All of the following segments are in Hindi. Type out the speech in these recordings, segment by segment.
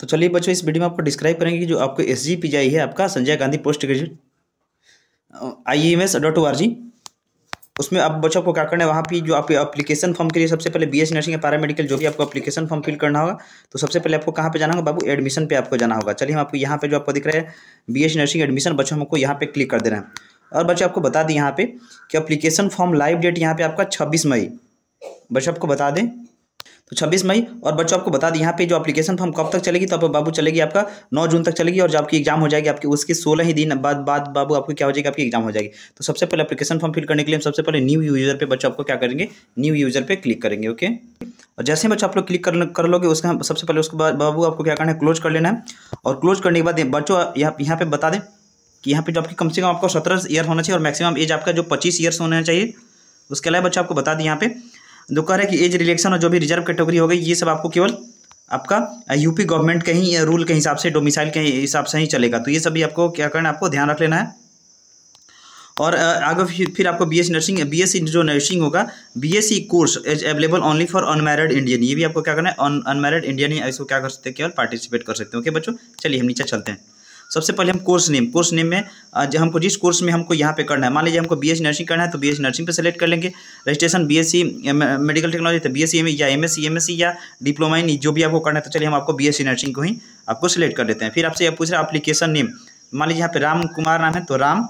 तो चलिए बच्चों इस वीडियो में आपको डिस्क्राइब करेंगे कि जो आपको एस जी पी आई है आपका Sanjay Gandhi post graduate I M S dot O R G उसमें अब बच्चों को क्या करना है वहाँ पे जो आप एप्लीकेशन फॉर्म के लिए सबसे पहले बी एस नर्सिंग या पैरामेडिकल जो भी आपको एप्लीकेशन फॉर्म फिल करना होगा तो सबसे पहले आपको कहाँ पे जाना होगा बाबू एडमिशन पे आपको जाना होगा चलिए हम आपको यहाँ पे जो आपको दिख रहा है बी एस नर्सिंग एडमिशन बच्चों हमको यहाँ पे क्लिक कर दे रहे हैं और बच्चों आपको बता दें यहाँ पे कि अप्लीकेशन फॉर्म लाइव डेट यहाँ पर आपका छब्बीस मई बच्चों आपको बता दें तो 26 मई और बच्चों आपको बता दें यहाँ पे जो एप्लीकेशन फॉर्म कब तक चलेगी तो आप बाबू चलेगी आपका 9 जून तक चलेगी और जब आपकी एग्जाम हो जाएगी आपकी उसके 16 ही दिन बाद बाद बाबू आपको क्या हो जाएगी आपकी एग्जाम हो जाएगी तो सबसे पहले एप्लीकेशन फॉर्म फिल करने के लिए हम सबसे पहले न्यू यूजर पर बच्चों आपको क्या करेंगे न्यू यूजर पर क्लिक करेंगे ओके और जैसे ही बच्चों आप लोग क्लिक कर कर लोगे उसका सबसे पहले उसके बाद बाबू आपको क्या करना है क्लोज कर लेना है और क्लोज करने के बाद बच्चों यहाँ पे बता दें कि यहाँ पे जो आपकी कम से कम आपको सत्रह ईयर होना चाहिए और मैक्सिमम एज आपका जो पच्चीस ईयर्स होना चाहिए उसके अलावा बच्चों आपको बता दें यहाँ पे दुकर है कि एज रिलेक्शन और जो भी रिजर्व कैटेगरी हो गई ये सब आपको केवल आपका यूपी गवर्नमेंट के ही रूल के हिसाब से डोमिसाइल के हिसाब से ही चलेगा तो ये सभी आपको क्या करना है आपको ध्यान रख लेना है और आगे फिर आपको B S nursing B S C जो नर्सिंग होगा B S C course is available only for unmarried Indian ये भी आपको क्या करना है अनमेरिड इंडियन ही इसको क्या कर सकते हैं केवल पार्टिसिपेट कर सकते हैं ओके बच्चों चलिए हम नीचे चलते हैं सबसे पहले हम कोर्स नेम कोर्स नेम में जो हमको जिस कोर्स में हमको यहाँ पे करना है मान लीजिए हमको बी नर्सिंग करना है तो बी नर्सिंग पे सेलेक्ट कर लेंगे रजिस्ट्रेशन बी मेडिकल टेक्नोलॉजी तो बी एस या एम एस या डिप्लोमा इन जो भी आपको करना है तो चलिए हम आपको बी नर्सिंग को ही आपको सेलेक्ट कर लेते हैं फिर आपसे यह पूछ रहा है अप्लीकेशन नेम मान लीजिए यहाँ पे राम कुमार नाम है तो राम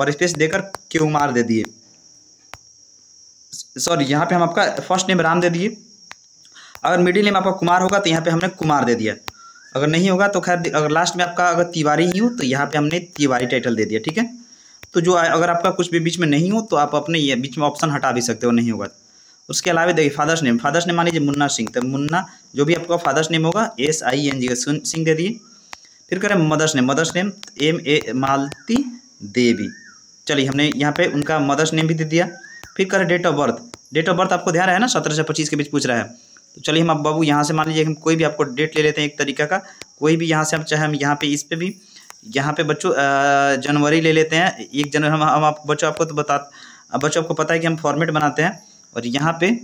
और स्पेस देकर के कुमार दे दिए सॉरी यहाँ पे हम आपका फर्स्ट नेम राम दे दिए अगर मिडिल नेम आपका कुमार होगा तो यहाँ पे हमने कुमार दे दिया अगर नहीं होगा तो खैर अगर लास्ट में आपका अगर तिवारी ही हो तो यहाँ पे हमने तिवारी टाइटल दे दिया ठीक है तो जो अगर आपका कुछ भी बीच में नहीं हो तो आप अपने ये बीच में ऑप्शन हटा भी सकते हो नहीं होगा उसके अलावा देखिए फादर्स नेम फादर्स नेम मान लीजिए मुन्ना सिंह तो मुन्ना जो भी आपका फादर्स नेम होगा S I N G Singh दे दिए फिर करें mother's name mother's name M A Malti Devi चलिए हमने यहाँ पे उनका मदर्स नेम भी दे दिया फिर करें date of birth date of birth आपको ध्यान है ना सत्रह से पच्चीस के बीच पूछ रहा है तो चलिए हम अब बाबू यहाँ से मान लीजिए हम कोई भी आपको डेट ले लेते हैं एक तरीका का कोई भी यहाँ से आप चाहे हम यहाँ पे इस पर भी यहाँ पे बच्चों जनवरी ले लेते हैं एक जनवरी हम हम आप बच्चों आपको तो बता बच्चों आपको पता है कि हम फॉर्मेट बनाते हैं और यहाँ पे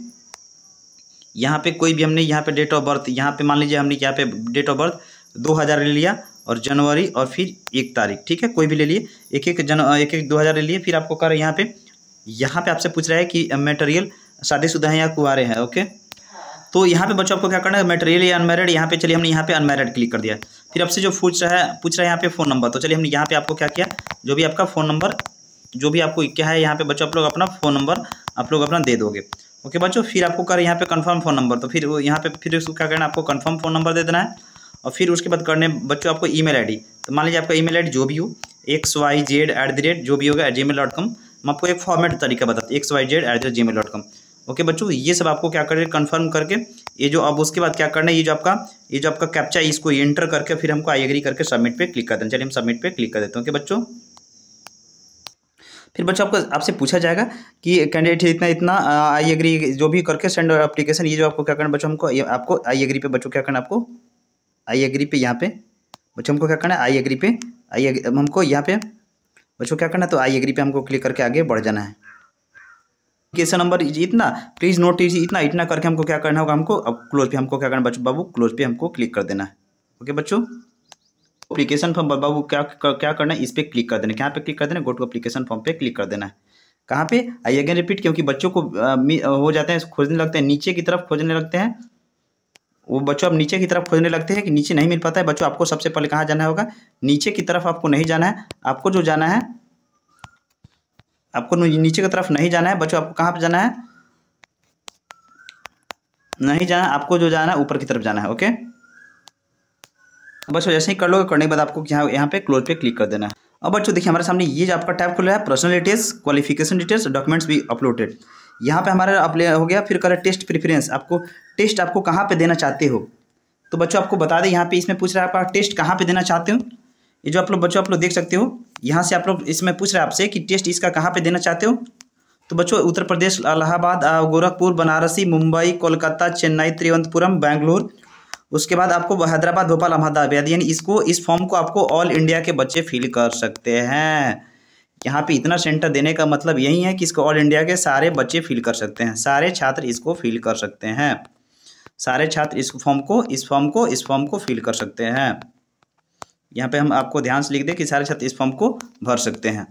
यहाँ पे कोई भी हमने यहाँ पे डेट ऑफ बर्थ यहाँ पे मान लीजिए हमने यहाँ पे डेट ऑफ बर्थ दो हज़ार ले लिया और जनवरी और फिर एक तारीख ठीक है कोई भी ले लिए एक एक जन एक एक दो हज़ार ले लिए फिर आपको कह रहा है यहाँ पे यहाँ पे आपसे पूछ रहा है कि मटेरियल शादीशुदा है या कुआरे हैं ओके तो यहाँ पे बच्चों आपको क्या करना है मेटेरियल या अनमेरिड यहाँ पे चलिए हमने यहाँ पे अनमेरिड क्लिक कर दिया फिर आपसे जो पूछ रहा है पूछ रहा है यहाँ पे फ़ोन नंबर तो चलिए हमने यहाँ पे आपको क्या किया जो भी आपका फ़ोन नंबर जो भी आपको क्या है यहाँ पे बच्चों आप लोग अपना फ़ोन नंबर आप लोग अपना दे दोगे ओके बच्चों फिर आपको कर यहाँ पे कन्फर्म फ़ोन नंबर तो फिर यहाँ पे फिर उसको क्या करना है आपको कन्फर्म फ़ोन नंबर दे देना है और फिर उसके बाद करने बच्चों आपको ईमेल आईडी तो मान लीजिए आपका ईमेल आईडी जो भी हो X Y Z at the rate जो भी होगा at Gmail dot com मैं आपको एक फॉर्मेट तरीका बताता X Y Z at the rate Gmail dot com okay बच्चों ये सब आपको क्या करें कन्फर्म करके ये जो अब उसके बाद क्या करना है ये जो आपका ये जो आपका कैप्चा है इसको एंटर करके फिर हमको आई एग्री करके सबमिट पे क्लिक कर देना चलिए हम सबमिट पे क्लिक कर देते हैं ओके बच्चों फिर बच्चों आपको आपसे पूछा जाएगा कि कैंडिडेट इतना इतना आई एग्री जो भी करके सेंड अप्लीकेशन ये जो आपको क्या करना बच्चों हमको आपको आई एग्री पे बच्चों क्या करना आपको आई एग्री पे यहाँ पे बच्चों हमको क्या करना है आई एग्री पे आई हमको यहाँ पे बच्चों क्या करना है तो आई एग्री पे हमको क्लिक करके आगे बढ़ जाना है एप्लीकेशन नंबर इतना प्लीज़ नोट इज इतना इतना करके हमको क्या करना होगा हमको अब क्लोज पे हमको क्या करना बच्चों बाबू क्लोज पे हमको क्लिक कर देना है ओके बच्चों अप्लीकेशन फॉर्म बाबू क्या क्या करना है इस पर क्लिक कर देना कहाँ पे क्लिक कर देना है गो टू अप्लीकेशन फॉर्म पे क्लिक कर देना है कहाँ पे आई अगेन रिपीट क्योंकि बच्चों को हो जाते हैं खोजने लगते हैं नीचे की तरफ खोजने लगते हैं वो बच्चों अब नीचे की तरफ खोजने लगते हैं कि नीचे नहीं मिल पाता है बच्चों आपको सबसे पहले कहाँ जाना होगा नीचे की तरफ आपको नहीं जाना है आपको जो जाना है आपको नीचे की तरफ नहीं जाना है बच्चों आपको कहाँ पर जाना है नहीं जाना आपको जो जाना है ऊपर की तरफ जाना है ओके बच्चों जैसे ही कर लोगे करने के बाद आपको यहाँ यहाँ पे क्लोज पे क्लिक कर देना है अब बच्चों देखिए हमारे सामने ये जो आपका टैब खुला है personal details qualification details documents भी अपलोडेड यहाँ पे हमारा अपले हो गया फिर करें टेस्ट प्रिफरेंस आपको टेस्ट आपको कहाँ पे देना चाहते हो तो बच्चों आपको बता दें यहाँ पे इसमें पूछ रहा है आपका टेस्ट कहाँ पे देना चाहते हो ये जो आप लोग बच्चों आप लोग देख सकते हो यहाँ से आप लोग इसमें पूछ रहे हैं आपसे कि टेस्ट इसका कहाँ पे देना चाहते हो तो बच्चों उत्तर प्रदेश अलाहाबाद गोरखपुर बनारसी मुंबई कोलकाता चेन्नई तिरुवनंतपुरम बैंगलोर उसके बाद आपको हैदराबाद भोपाल अहमदाबाद यानी इसको इस फॉर्म को आपको ऑल इंडिया के बच्चे फिल कर सकते हैं यहाँ पे इतना सेंटर देने का मतलब यही है कि इसको ऑल इंडिया के सारे बच्चे फिल कर सकते हैं सारे छात्र इसको फिल कर सकते हैं सारे छात्र इस फॉर्म को इस फॉर्म को इस फॉर्म को फिल कर सकते हैं यहाँ पे हम आपको ध्यान से लिख दें कि सारे छात्र इस फॉर्म को भर सकते हैं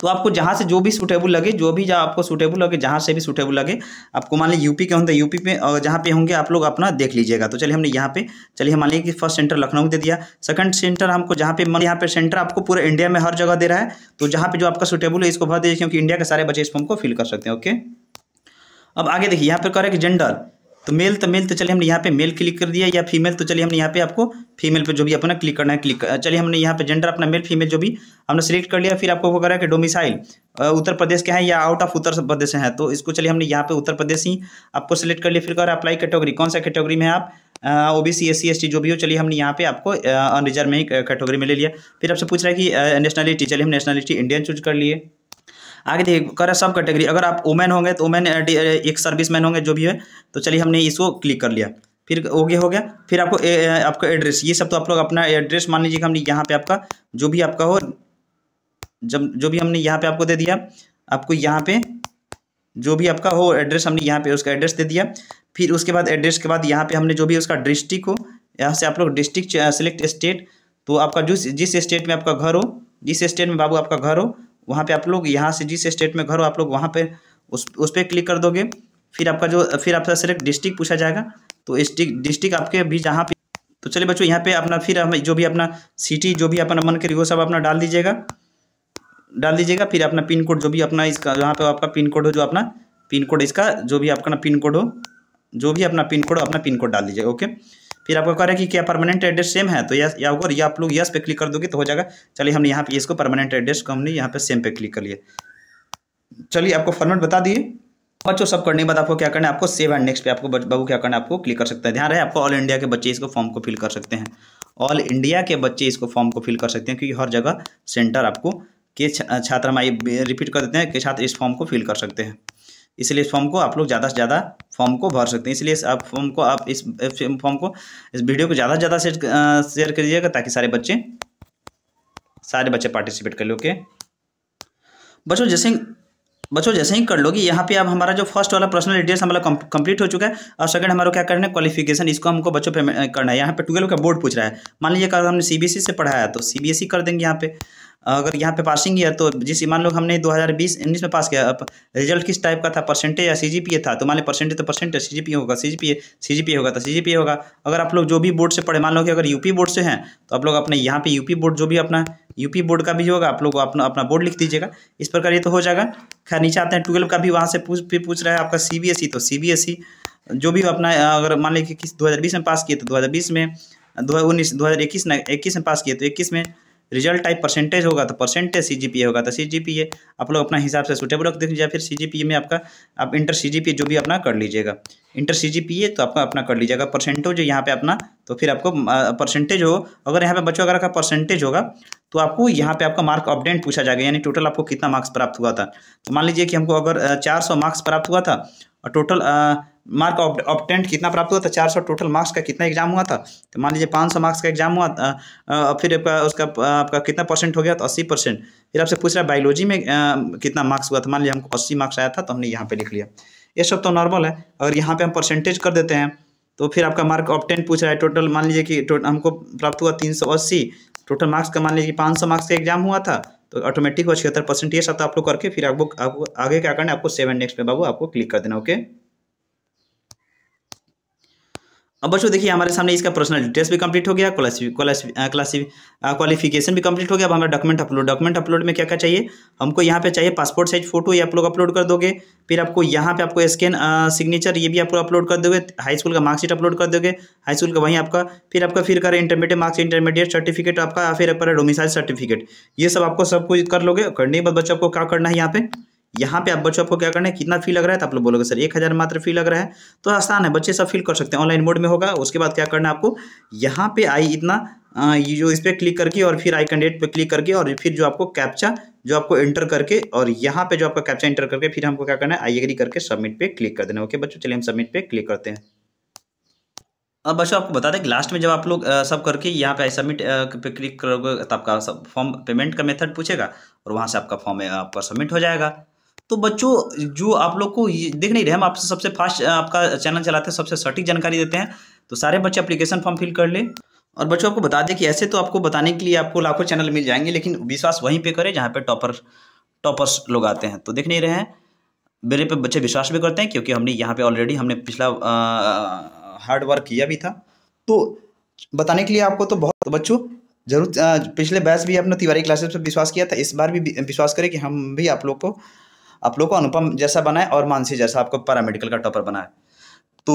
तो आपको जहाँ से जो भी सूटेबल लगे जो भी जहाँ आपको सूटेबल लगे जहाँ से भी सूटेबल लगे आपको मान लीजिए यूपी के होंगे यूपी पे जहाँ पे होंगे आप लोग अपना देख लीजिएगा तो चलिए हमने यहाँ पे चलिए मान लीजिए कि फर्स्ट सेंटर लखनऊ दे दिया सेकंड सेंटर हमको जहाँ पे मान यहाँ पे सेंटर आपको पूरे इंडिया में हर जगह दे रहा है तो जहाँ पे जो आपका सूटेबल है इसको भर दीजिए क्योंकि इंडिया के सारे बच्चे इस फॉर्म को फिल कर सकते हैं ओके अब आगे देखिए यहाँ पर करें कि जेंडर तो मेल तो मेल तो चलिए हमने यहाँ पे मेल क्लिक कर दिया या फीमेल तो चलिए हमने यहाँ पे आपको फीमेल पे जो भी अपना क्लिक करना है क्लिक चलिए हमने यहाँ पे जेंडर अपना मेल फीमेल जो भी हमने सिलेक्ट कर लिया फिर आपको वो करा कि डोमिसाइल उत्तर प्रदेश के हैं या आउट ऑफ उत्तर प्रदेश हैं तो इसको चलिए हमने यहाँ पे उत्तर प्रदेश ही आपको सिलेक्ट कर लिया फिर कह अप्लाई कैटेगरी कौन सा कैटेगरी में आप O B C S C S T जो भी हो चलिए हमने यहाँ पे आपको अनरिजर्व में ही कैटेगरी में ले लिया फिर आपसे पूछ रहा है कि नेशनलिटी चलिए हम नेशनलिटी इंडियन चूज कर लिए आगे देखिए कर सब कैटेगरी अगर आप वुमेन होंगे तो वुमेन uh, uh, एक सर्विस मैन होंगे जो भी है तो चलिए हमने इसको क्लिक कर लिया फिर हो गया हो गया फिर आपको ए, आपका एड्रेस ये सब तो आप लोग अपना एड्रेस मान लीजिए हमने यहाँ पे आपका जो भी आपका हो जब जो भी हमने यहाँ पे आपको दे दिया आपको यहाँ पे जो भी आपका हो एड्रेस हमने यहाँ पे उसका एड्रेस दे दिया फिर उसके बाद एड्रेस के बाद यहाँ पे हमने जो भी उसका डिस्ट्रिक्ट हो यहाँ से आप लोग डिस्ट्रिक्ट सेलेक्ट स्टेट तो आपका जिस जिस स्टेट में आपका घर हो जिस स्टेट में बाबू आपका घर हो वहाँ पे आप लोग यहाँ से जिस स्टेट में घर हो आप लोग वहाँ पे उस उस पर क्लिक कर दोगे फिर आपका जो फिर आपका सिलेक्ट डिस्ट्रिक्ट पूछा जाएगा तो डिस्ट्रिक्ट आपके भी जहाँ पे तो चलिए बच्चों यहाँ पे अपना फिर हम जो भी अपना सिटी जो भी अपना मन करिए वो सब अपना डाल दीजिएगा डाल दीजिएगा फिर अपना पिन कोड जो भी अपना इसका जहाँ पे आपका पिन कोड हो जो अपना पिन कोड इसका जो भी आपका ना पिन कोड हो जो भी अपना पिन कोड अपना पिन कोड डाल दीजिएगा ओके फिर आपको कह रहे हैं कि क्या परमानेंट एड्रेस सेम है तो यस या अगर ये आप लोग यस पे क्लिक कर दोगे तो हो जाएगा चलिए हमने यहाँ पे इसको परमानेंट एड्रेस को हमने यहाँ पे सेम पे क्लिक कर लिए चलिए आपको फॉर्मेट बता दिए बच्चों सब करने के बाद आपको क्या करना है आपको सेव एंड नेक्स्ट पे आपको बाबू क्या करना है आपको क्लिक कर सकते हैं ध्यान रहे आपको ऑल इंडिया के बच्चे इसको फॉर्म को फिल कर सकते हैं ऑल इंडिया के बच्चे इसको फॉर्म को फिल कर सकते हैं क्योंकि हर जगह सेंटर आपको के छात्र हम रिपीट कर देते हैं कि छात्र इस फॉर्म को फिल कर सकते हैं इसलिए इस फॉर्म को आप लोग ज़्यादा से ज़्यादा फॉर्म को भर सकते हैं इसलिए इस आप फॉर्म को आप इस फॉर्म को इस वीडियो को ज़्यादा से ज़्यादा शेयर शेयर करिएगा ताकि सारे बच्चे सारे बच्चे पार्टिसिपेट कर लो ओके बच्चों जैसे बच्चों जैसे ही कर लोगे यहाँ पे अब हमारा जो फर्स्ट वाला पर्सनल डिटेल्स हमारा कंप्लीट हो चुका है और सेकंड हमारा क्या करना है क्वालिफिकेशन इसको हमको बच्चों पे करना है यहाँ पे ट्वेल्व का बोर्ड पूछ रहा है मान लीजिए अगर हमने सीबीएसई e से पढ़ाया तो सीबीएसई e कर देंगे यहाँ पे अगर यहाँ पे पासिंग ईयर तो जिस मान लो हमने 2020 19 में पास किया अब रिजल्ट किस टाइप का था परसेंटेज या सी था तो मान लो परसेंटेज तो परसेंटेज पी होगा सी जी पी होगा तो पी होगा अगर आप लोग जो भी बोर्ड से पढ़े मान लो कि अगर यूपी बोर्ड से हैं तो आप लोग अपने यहाँ पे यूपी बोर्ड जो भी अपना यूपी बोर्ड का भी होगा आप लोग अपना अपना बोर्ड लिख दीजिएगा इस प्रकार ये तो हो जाएगा खैर नीचे आते हैं ट्वेल्व का भी वहाँ से पूछ पूछ रहा है आपका सी e, तो सी e, जो भी अपना अगर मान लीजिए किस दो में पास किए तो दो में हज़ार इक्कीस में इक्कीस में पास किए तो इक्कीस में रिजल्ट टाइप परसेंटेज होगा तो परसेंटेज सी जी पी होगा तो सी जी पी ए आप लोग अपना हिसाब से सुटेबल रख दीजिए या फिर सी जी पी ए में आपका आप इंटर सी जी पी जो भी अपना कर लीजिएगा inter C G P A तो आपका अपना कर लीजिएगा परसेंटेज जो यहाँ पे अपना तो फिर आपको परसेंटेज हो अगर यहाँ पे बच्चों अगर आपका परसेंटेज होगा तो आपको यहाँ पे आपका मार्क अपडेट पूछा जाएगा यानी टोटल आपको कितना मार्क्स प्राप्त हुआ था तो मान लीजिए कि हमको अगर चार सौ मार्क्स प्राप्त हुआ था और टोटल मार्क ऑप्टेंट कितना प्राप्त हुआ था चार सौ टोटल मार्क्स का कितना एग्जाम हुआ था तो मान लीजिए पाँच सौ मार्क्स का एग्जाम हुआ था फिर आपका उसका आपका कितना परसेंट हो गया तो अस्सी परसेंट फिर आपसे पूछ रहा है बायोलॉजी में कितना मार्क्स हुआ था मान लीजिए हमको अस्सी मार्क्स आया था तो हमने यहाँ पे लिख लिया ये सब तो नॉर्मल है अगर यहाँ पर हम परसेंटेज कर देते हैं तो फिर आपका मार्क ऑप्टेंट पूछ रहा है टोटल मान लीजिए कि हमको प्राप्त हुआ तीन सौ अस्सी टोटल मार्क्स का मान लीजिए पाँच सौ मार्क्स का एग्जाम हुआ था तो ऑटोमेटिक वो छिहत्तर परसेंट ये सब तो आप लोग करके फिर आपको आपको आगे क्या करना है आपको सेवन नेक्स्ट पे बाबू आपको क्लिक कर देना ओके अब बच्चों देखिए हमारे सामने इसका पर्सनल डिटेल्स भी कंप्लीट हो गया क्वालिफिकेशन भी कंप्लीट हो गया अब हमारा डॉक्यूमेंट अपलोड डॉक्यूमेंट अपलोड में क्या क्या चाहिए हमको यहाँ पे चाहिए पासपोर्ट साइज फोटो ये आप लोग अपलोड कर दोगे फिर आपको यहाँ पे आपको स्कैन सिग्नेचर ये भी आप लोग अपलोड कर दोगे हाई स्कूल का मार्कशीट अपलोड कर दोगे हाई स्कूल का वहीं आपका फिर आपका फिर कर इंटरमीडिएट मार्क्स इंटरमीडिएट सर्टिफिकेट आपका फिर आपका डोमिसाइल सर्टिफिकेट ये सब आपको सब कुछ कर लोगे करने के बाद बच्चों को क्या करना है यहाँ पे यहाँ पे आप बच्चों आपको क्या करना है कितना फी लग रहा है तो आप लोग बोलोगे सर एक हज़ार मात्र फी लग रहा है तो आसान है बच्चे सब फिल कर सकते हैं ऑनलाइन मोड में होगा उसके बाद क्या करना है आपको यहाँ पे आई इतना ये जो इस पर क्लिक करके और फिर आई डेट पर क्लिक करके और फिर जो आपको कैप्चा जो आपको एंटर करके और यहाँ पे जो आपका कैप्चा एंटर करके फिर हमको क्या करना है आई एग्री करके सबमिट पर क्लिक कर देना ओके बच्चों चलिए हम सबमिट पे क्लिक करते हैं अब बच्चों आपको बता दें कि लास्ट में जब आप लोग सब करके यहाँ पे आई सबमिट पे क्लिक करोगे तो आपका फॉर्म पेमेंट का मेथड पूछेगा और वहाँ से आपका फॉर्म आपका सबमिट हो जाएगा तो बच्चों जो आप लोग को ये देख नहीं रहे हम आपसे सबसे फास्ट आपका चैनल चलाते हैं सबसे सटीक जानकारी देते हैं तो सारे बच्चे अप्लीकेशन फॉर्म फिल कर ले और बच्चों आपको बता दें कि ऐसे तो आपको बताने के लिए आपको लाखों चैनल मिल जाएंगे लेकिन विश्वास वहीं पे करें जहाँ पे टॉपर टॉपर्स लोग आते हैं तो देख नहीं रहे हैं मेरे पे बच्चे विश्वास भी करते हैं क्योंकि हमने यहाँ पे ऑलरेडी हमने पिछला हार्ड वर्क किया भी था तो बताने के लिए आपको तो बहुत तो बच्चों जरूर पिछले बैच भी आपने तिवारी क्लासेस पर विश्वास किया था इस बार भी विश्वास करें कि हम भी आप लोग को आप लोग को अनुपम जैसा बनाए और मानसी जैसा आपको पैरामेडिकल का टॉपर बनाए तो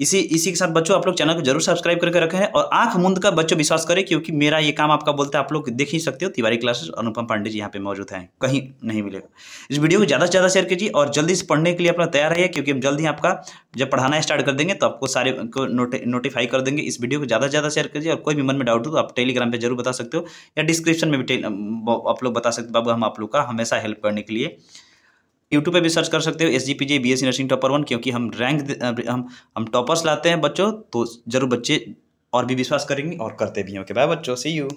इसी इसी के साथ बच्चों आप लोग चैनल को जरूर सब्सक्राइब करके रखें और आंख मुंद का बच्चों विश्वास करें क्योंकि मेरा ये काम आपका बोलते हैं आप लोग देख ही सकते हो तिवारी क्लासेस अनुपम पांडे जी यहाँ पे मौजूद हैं कहीं नहीं मिलेगा इस वीडियो को ज़्यादा से ज़्यादा शेयर कीजिए और जल्दी से पढ़ने के लिए अपना तैयार रहिए क्योंकि हम जल्द ही आपका जब पढ़ाना स्टार्ट कर देंगे तो आपको सारे को नोटिफाई कर देंगे इस वीडियो को ज़्यादा से ज़्यादा शेयर कीजिए और कोई भी मन में डाउट हो तो आप टेलीग्राम पर जरूर बता सकते हो या डिस्क्रिप्शन में भी आप लोग बता सकते बाबू हम आप लोग का हमेशा हेल्प करने के लिए यूट्यूब पे भी सर्च कर सकते हो S G P B S nursing topper one क्योंकि हम रैंक हम हम टॉपर्स लाते हैं बच्चों तो ज़रूर बच्चे और भी विश्वास करेंगे और करते भी हैं ओके बाय बच्चों सी यू